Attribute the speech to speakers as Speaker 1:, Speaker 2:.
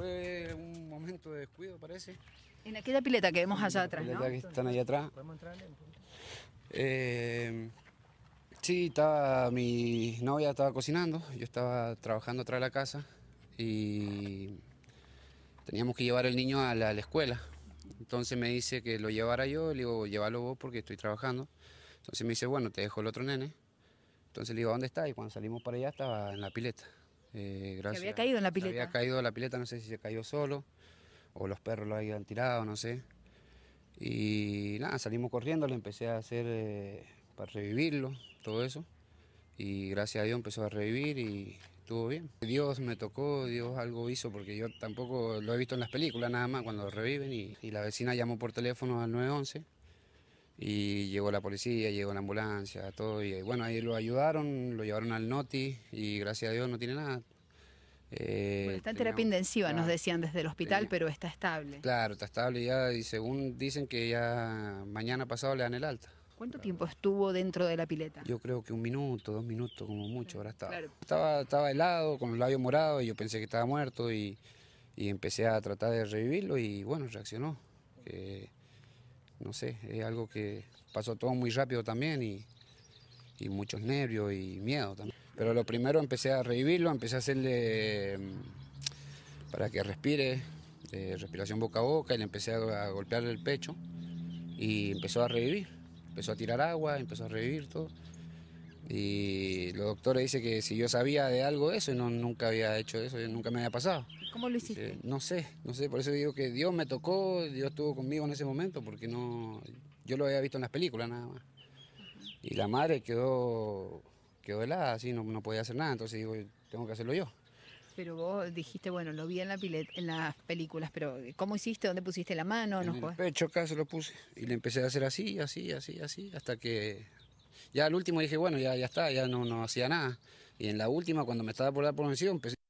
Speaker 1: fue un momento de descuido, parece. En aquella pileta que vemos allá atrás, pileta que están allá atrás. Eh, sí, estaba, mi novia estaba cocinando, yo estaba trabajando atrás de la casa y teníamos que llevar el niño a la, a la escuela. Entonces me dice que lo llevara yo, le digo, llévalo vos porque estoy trabajando. Entonces me dice, bueno, te dejo el otro nene. Entonces le digo, ¿dónde está? Y cuando salimos para allá estaba en la pileta. Eh, gracias. había caído en la pileta. había caído en la pileta, no sé si se cayó solo o los perros lo habían tirado, no sé. Y nada, salimos corriendo, le empecé a hacer eh, para revivirlo, todo eso. Y gracias a Dios empezó a revivir y estuvo bien. Dios me tocó, Dios algo hizo, porque yo tampoco lo he visto en las películas nada más cuando reviven. Y, y la vecina llamó por teléfono al 911 y llegó la policía, llegó la ambulancia, todo. Y bueno, ahí lo ayudaron, lo llevaron al NOTI y gracias a Dios no tiene nada. Eh, está en terapia
Speaker 2: intensiva, nos decían desde el hospital, eh, pero está estable.
Speaker 1: Claro, está estable ya y según dicen que ya mañana pasado le dan el alta.
Speaker 2: ¿Cuánto tiempo estuvo dentro de la pileta?
Speaker 1: Yo creo que un minuto, dos minutos, como mucho, ahora estaba. estaba. Estaba helado, con los labios morados, y yo pensé que estaba muerto y, y empecé a tratar de revivirlo y bueno, reaccionó no sé, es algo que pasó todo muy rápido también y, muchos nervios y miedo también. Pero lo primero empecé a revivirlo, empecé a hacerle mm, para que respire, respiración boca a boca, y le empecé a, a golpearle el pecho y empezó a revivir, empezó a tirar agua, empezó a revivir todo. Y los doctores dicen que si yo sabía de algo eso, no, nunca había hecho eso, nunca me había pasado. ¿Cómo lo hiciste? Eh, no sé, no sé, por eso digo que Dios me tocó, Dios estuvo conmigo en ese momento, porque no, yo lo había visto en las películas nada más. Y la madre quedó, quedó helada, así, no, podía hacer nada, entonces digo, tengo que hacerlo yo.
Speaker 2: Pero vos dijiste, bueno, lo vi en, la en las películas, pero eh, ¿cómo hiciste? ¿Dónde pusiste la mano? En
Speaker 1: pecho acá se lo puse y le empecé a hacer así, así, así, así, hasta que ya al último dije, bueno, ya, ya está, ya no, no hacía nada. Y en la última, cuando me estaba por dar por empecé.